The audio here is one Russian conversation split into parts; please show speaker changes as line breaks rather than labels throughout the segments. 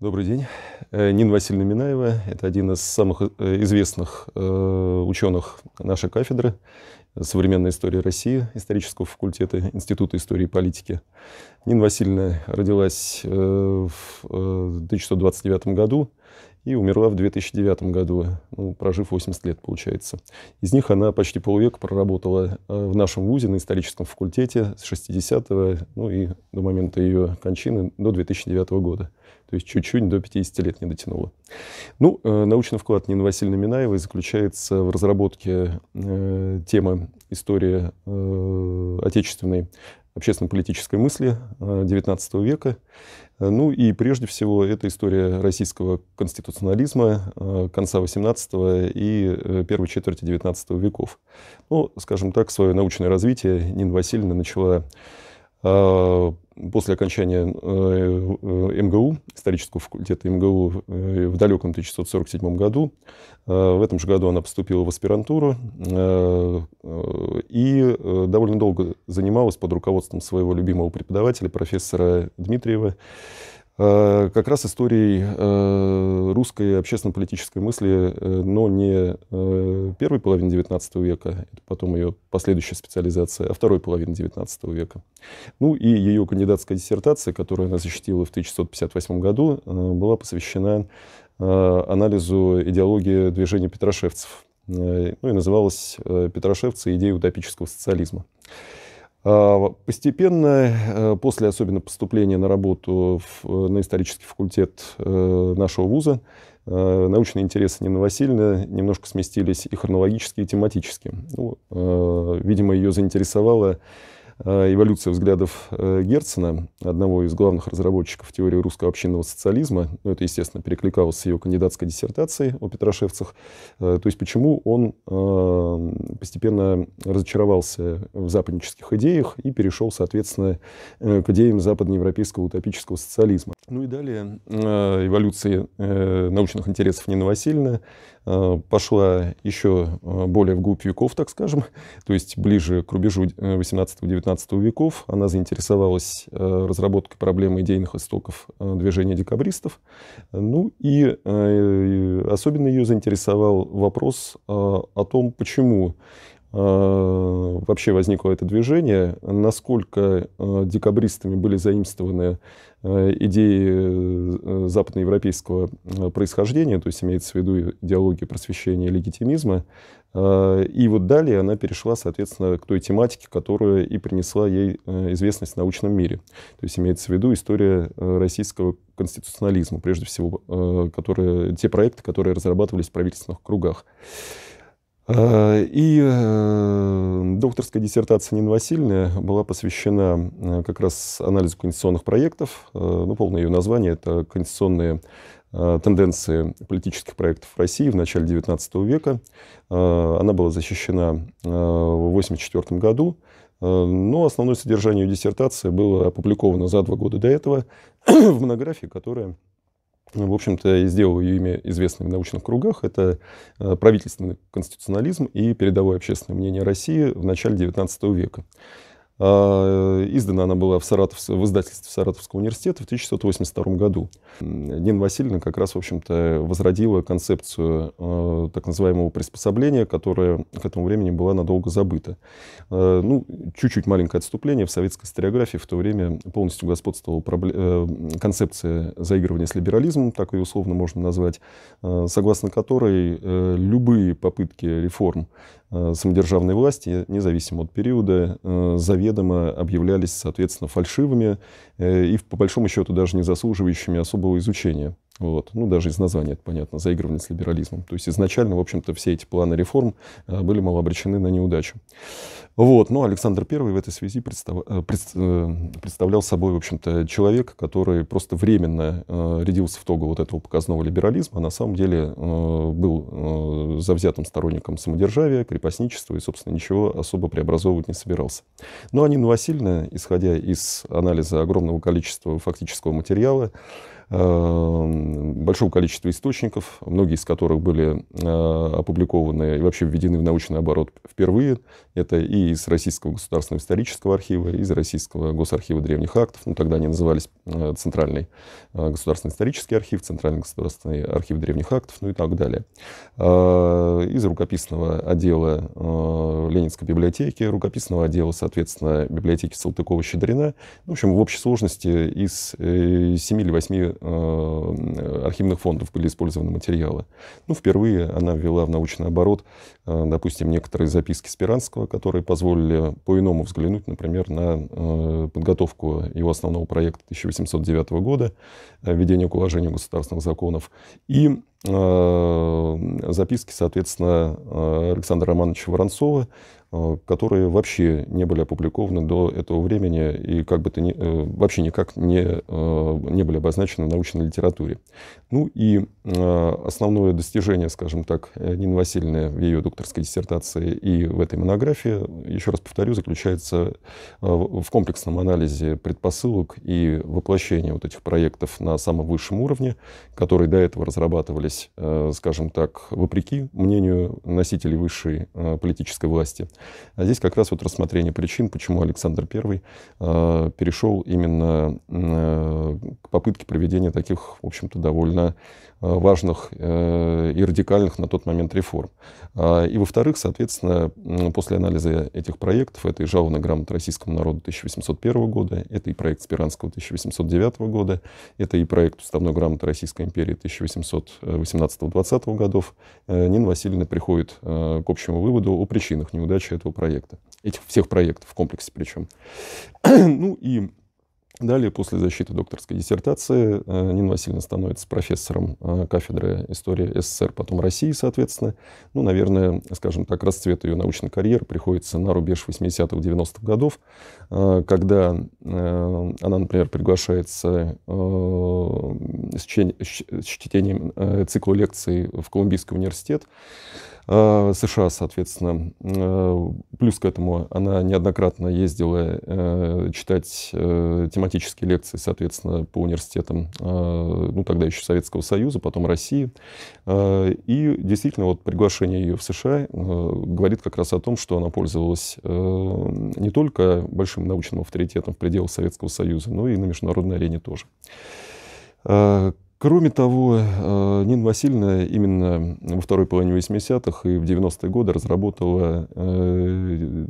Добрый день. Э, Нина Васильевна Минаева. Это один из самых э, известных э, ученых нашей кафедры современной истории России, исторического факультета Института истории и политики. Нина Васильевна родилась в 1929 году и умерла в 2009 году, ну, прожив 80 лет, получается. Из них она почти полвека проработала э, в нашем ВУЗе на историческом факультете с 60-го, ну и до момента ее кончины, до 2009 года. То есть чуть-чуть до 50 лет не дотянула. Ну, э, научный вклад Нины Васильевны Минаевой заключается в разработке э, темы истории э, отечественной общественно-политической мысли XIX э, века. Э, ну и прежде всего это история российского конституционализма э, конца XVIII и э, первой четверти XIX веков. Ну, скажем так, свое научное развитие Нина Васильевна начала после окончания э, э, МГУ, исторического факультета МГУ э, в далеком 1947 году. В этом же году она поступила в аспирантуру и довольно долго занималась под руководством своего любимого преподавателя, профессора Дмитриева, как раз историей русской общественно-политической мысли, э, но не э, первой половины XIX века, это потом ее последующая специализация, а второй половины XIX века. Ну и ее кандидатская диссертация, которую она защитила в 1958 году, э, была посвящена анализу идеологии движения петрошевцев. Ну и называлась «Петрошевцы. идеи утопического социализма». А, постепенно, э, после особенно поступления на работу в, э, на исторический факультет э, нашего вуза, научные интересы Нины Васильевны немножко сместились и хронологически, и тематически. Ну, видимо, ее заинтересовала Э, эволюция взглядов э, Герцена, одного из главных разработчиков теории русского общинного социализма, ну, это, естественно, перекликалось с его кандидатской диссертацией о Петрошевцах, э, то есть почему он постепенно разочаровался в западнических идеях и перешел, соответственно, к идеям западноевропейского утопического социализма. Ну и далее эволюции научных интересов Нина Васильевна, Э, пошла еще э, более вглубь веков, так скажем, то есть ближе к рубежу 18-19 э, веков. Она заинтересовалась разработкой проблемы идейных истоков движения декабристов. Ну и особенно ее заинтересовал вопрос о том, почему Э, вообще возникло это движение, насколько э, декабристами были заимствованы э, идеи западноевропейского происхождения, то есть имеется в виду идеология просвещения и легитимизма. И вот далее она перешла, соответственно, к той тематике, которая и принесла ей известность в научном мире. То есть имеется в виду история российского конституционализма, прежде всего, которые, те проекты, которые разрабатывались в правительственных кругах. Э, и э, докторская диссертация Нины Васильевны была посвящена э, как раз анализу конституционных проектов. Ну, полное ее название – это «Конституционные тенденции политических проектов в России в начале XIX века». Она была защищена в 1984 году. Но основное содержание ее диссертации было опубликовано за два года до этого в монографии, которая ну, в общем-то, и сделал ее имя известным в научных кругах, это э, правительственный конституционализм и передовое общественное мнение России в начале XIX века. А, э, издана она была в, Саратов, в издательстве Саратовского университета в 1982 году. Нина Васильевна как раз, в общем-то, возродила концепцию э, так называемого приспособления, которое к этому времени была надолго забыта. Э, ну, чуть-чуть маленькое отступление. В советской историографии в то время полностью господствовала концепция заигрывания с либерализмом, так ее условно можно назвать, согласно которой любые попытки реформ Э, самодержавной власти, независимо от периода, э, заведомо объявлялись, соответственно, фальшивыми э, и, по большому счету, даже не заслуживающими особого изучения. Вот. Ну, даже из названия это понятно, заигрывание с либерализмом. То есть изначально, в общем-то, все эти планы реформ а, были мало обречены на неудачу. Вот. Но ну, Александр I в этой связи э, э, представлял собой, в общем-то, человека, который просто временно э, рядился в тогу вот этого показного либерализма, а на самом деле был завзятым сторонником самодержавия, крепостничества и, собственно, ничего особо преобразовывать не собирался. Но Анина Васильевна, исходя из анализа огромного количества фактического материала, Эм, большого количества источников, многие из которых были э, опубликованы и вообще введены в научный оборот впервые. Это и из Российского государственного исторического архива, из Российского госархива древних актов. Ну, тогда они назывались э, Центральный э, государственный исторический архив, Центральный государственный архив древних актов, ну и так далее. Из рукописного отдела Ленинской библиотеки, рукописного отдела, соответственно, библиотеки Салтыкова-Щедрина. В общем, в общей сложности из 7 или 8 Э, архивных фондов были использованы материалы. Ну, впервые она ввела в научный оборот, э, допустим, некоторые записки Спиранского, которые позволили по-иному взглянуть, например, на э, подготовку его основного проекта 1809 года «Введение к уважению государственных законов» и записки, соответственно, Александра Романовича Воронцова, Э, которые вообще не были опубликованы до этого времени и как бы то ни, э, вообще никак не, э, не были обозначены в научной литературе. Ну и основное достижение, скажем так, Нины Васильевны в ее докторской диссертации и в этой монографии, еще раз повторю, заключается в комплексном анализе предпосылок и воплощения вот этих проектов на самом высшем уровне, которые до этого разрабатывались, скажем так, вопреки мнению носителей высшей политической власти – а здесь как раз вот рассмотрение причин, почему Александр I э, перешел именно э, к попытке проведения таких, в общем-то, довольно э, важных э, и радикальных на тот момент реформ. А, и, во-вторых, соответственно, после анализа этих проектов, это и жалованная грамота российскому народу 1801 года, это и проект Спиранского 1809 года, это и проект уставной грамоты Российской империи 1818-20 э, годов, Нина Васильевна приходит к общему выводу о причинах неудачи помощью этого проекта. Этих всех проектов в комплексе причем. ну и далее, после защиты докторской диссертации, э, Нина Васильевна становится профессором э, кафедры истории СССР, потом России, соответственно. Ну, наверное, скажем так, расцвет ее научной карьеры приходится на рубеж 80-х, 90-х годов, э, когда она, например, приглашается с чтением цикла лекций в Колумбийский университет а, США, соответственно. Э, плюс к этому она неоднократно ездила э, читать э, тематические лекции, соответственно, по университетам, ну, тогда еще Советского Союза, потом России. И действительно, вот приглашение ее в США говорит как раз о том, что она пользовалась не только большим научным авторитетом в пределах Советского Союза, но и на международной арене тоже. Кроме того, э, Нина Васильевна именно во второй половине 80-х и в 90-е годы разработала э,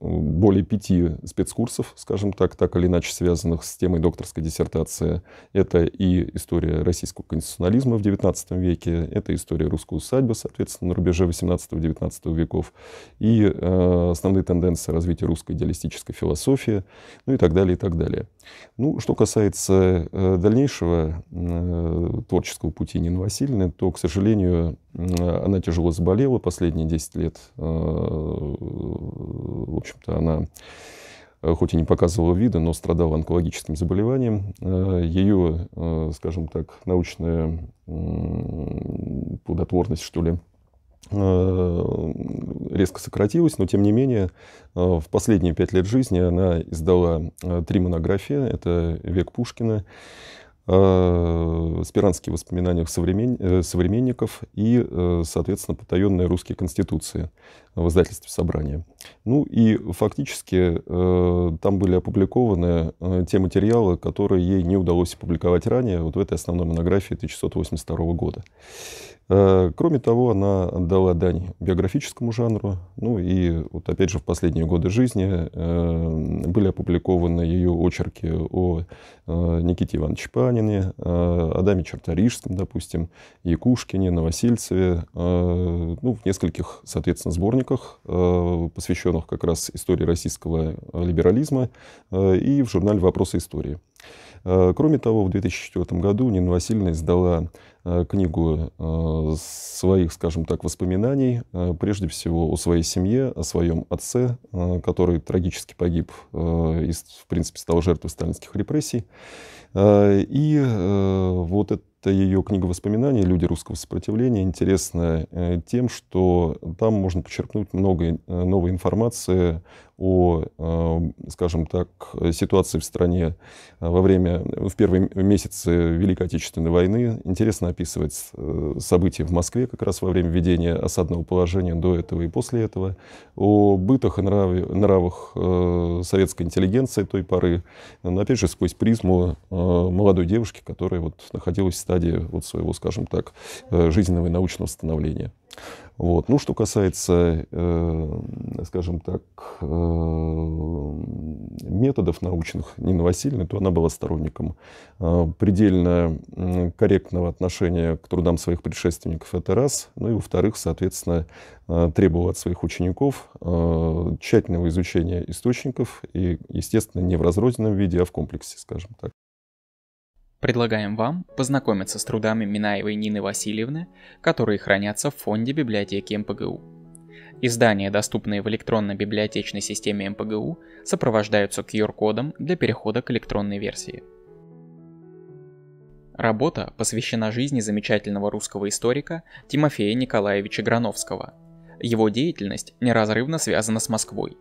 более пяти спецкурсов, скажем так, так или иначе связанных с темой докторской диссертации. Это и история российского конституционализма в XIX веке, это история русской усадьбы, соответственно, на рубеже 18-19 веков, и э, основные тенденции развития русской идеалистической философии, ну и так далее, и так далее. Ну, что касается э, дальнейшего э, творческого пути Нины Васильевны, то, к сожалению, э, она тяжело заболела последние 10 лет. В общем-то, она хоть и не показывала вида, но страдала онкологическим заболеванием. Ее, скажем так, научная плодотворность, что ли, Э, резко сократилась, но тем не менее э, в последние пять лет жизни она издала э, три монографии. Это «Век Пушкина», «Спиранские воспоминания современ... современников» и, соответственно, «Потаенные русские конституции» в издательстве «Собрание». Ну и фактически там были опубликованы те материалы, которые ей не удалось опубликовать ранее, вот в этой основной монографии 1182 года. Э, кроме того, она дала дань биографическому жанру. Ну и вот опять же в последние годы жизни э, были опубликованы ее очерки о э, Никите Ивановиче Панине, Адаме Черторижском, допустим, Якушкине, Новосельцеве. Ну, в нескольких, соответственно, сборниках, посвященных как раз истории российского либерализма и в журнале «Вопросы истории». Э, кроме того, в 2004 году Нина Васильевна издала э, книгу э, своих, скажем так, воспоминаний, прежде всего о своей семье, о своем отце, который трагически погиб и, в принципе, стал жертвой сталинских репрессий. И вот это ее книга воспоминаний «Люди русского сопротивления» интересна тем, что там можно почерпнуть много новой информации о, э, скажем так, ситуации в стране э, во время, в первые месяцы Великой Отечественной войны. Интересно описывать э, события в Москве как раз во время ведения осадного положения до этого и после этого, о бытах и нраве, нравах советской интеллигенции той поры, но ну, опять же сквозь призму молодой девушки, которая вот находилась в стадии вот своего, скажем так, жизненного и научного становления. Вот. Ну, что касается, э, скажем так, э, методов научных Нины Васильевны, то она была сторонником э, предельно э, корректного отношения к трудам своих предшественников, это раз. Ну и, во-вторых, соответственно, э, требовала от своих учеников э, тщательного изучения источников и, естественно, не в разрозненном виде, а в комплексе, скажем
так. Предлагаем вам познакомиться с трудами Минаевой Нины Васильевны, которые хранятся в фонде библиотеки МПГУ. Издания, доступные в электронной библиотечной системе МПГУ, сопровождаются QR-кодом для перехода к электронной версии. Работа посвящена жизни замечательного русского историка Тимофея Николаевича Грановского. Его деятельность неразрывно связана с Москвой.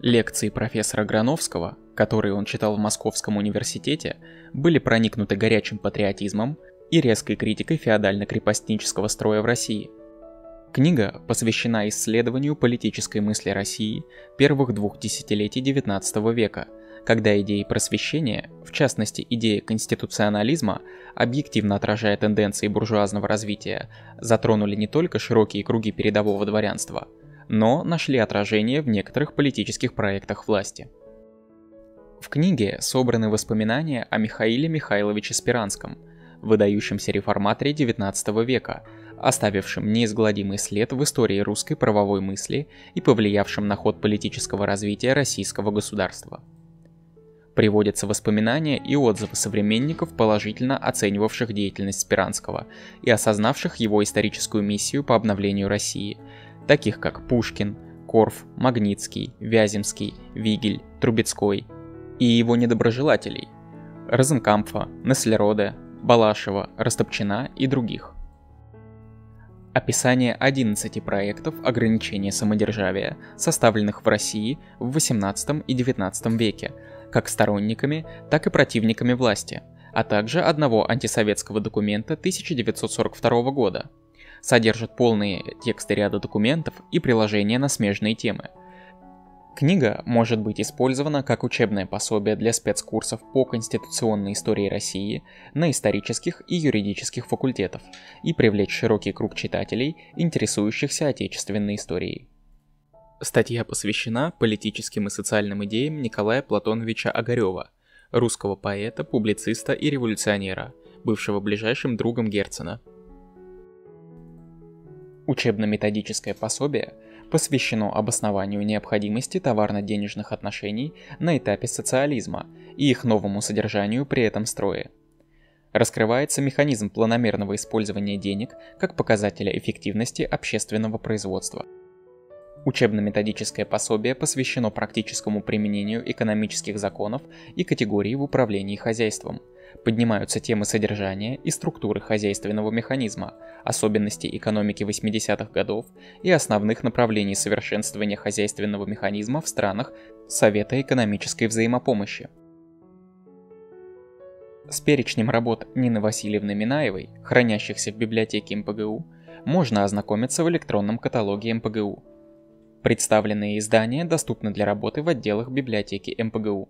Лекции профессора Грановского которые он читал в Московском университете, были проникнуты горячим патриотизмом и резкой критикой феодально-крепостнического строя в России. Книга посвящена исследованию политической мысли России первых двух десятилетий XIX века, когда идеи просвещения, в частности идеи конституционализма, объективно отражая тенденции буржуазного развития, затронули не только широкие круги передового дворянства, но нашли отражение в некоторых политических проектах власти. В книге собраны воспоминания о Михаиле Михайловиче Спиранском, выдающемся реформаторе XIX века, оставившем неизгладимый след в истории русской правовой мысли и повлиявшем на ход политического развития российского государства. Приводятся воспоминания и отзывы современников, положительно оценивавших деятельность Спиранского и осознавших его историческую миссию по обновлению России, таких как Пушкин, Корф, Магнитский, Вяземский, Вигель, Трубецкой, и его недоброжелателей – Розенкампфа, Неслероде, Балашева, Растопчина и других. Описание 11 проектов ограничения самодержавия, составленных в России в 18 и 19 веке, как сторонниками, так и противниками власти, а также одного антисоветского документа 1942 года. Содержит полные тексты ряда документов и приложения на смежные темы – Книга может быть использована как учебное пособие для спецкурсов по конституционной истории России на исторических и юридических факультетов и привлечь широкий круг читателей, интересующихся отечественной историей. Статья посвящена политическим и социальным идеям Николая Платоновича Огарева, русского поэта, публициста и революционера, бывшего ближайшим другом Герцена. Учебно-методическое пособие – посвящено обоснованию необходимости товарно-денежных отношений на этапе социализма и их новому содержанию при этом строе. Раскрывается механизм планомерного использования денег как показателя эффективности общественного производства. Учебно-методическое пособие посвящено практическому применению экономических законов и категорий в управлении хозяйством – Поднимаются темы содержания и структуры хозяйственного механизма, особенностей экономики 80-х годов и основных направлений совершенствования хозяйственного механизма в странах Совета экономической взаимопомощи. С перечнем работ Нины Васильевны Минаевой, хранящихся в библиотеке МПГУ, можно ознакомиться в электронном каталоге МПГУ. Представленные издания доступны для работы в отделах библиотеки МПГУ.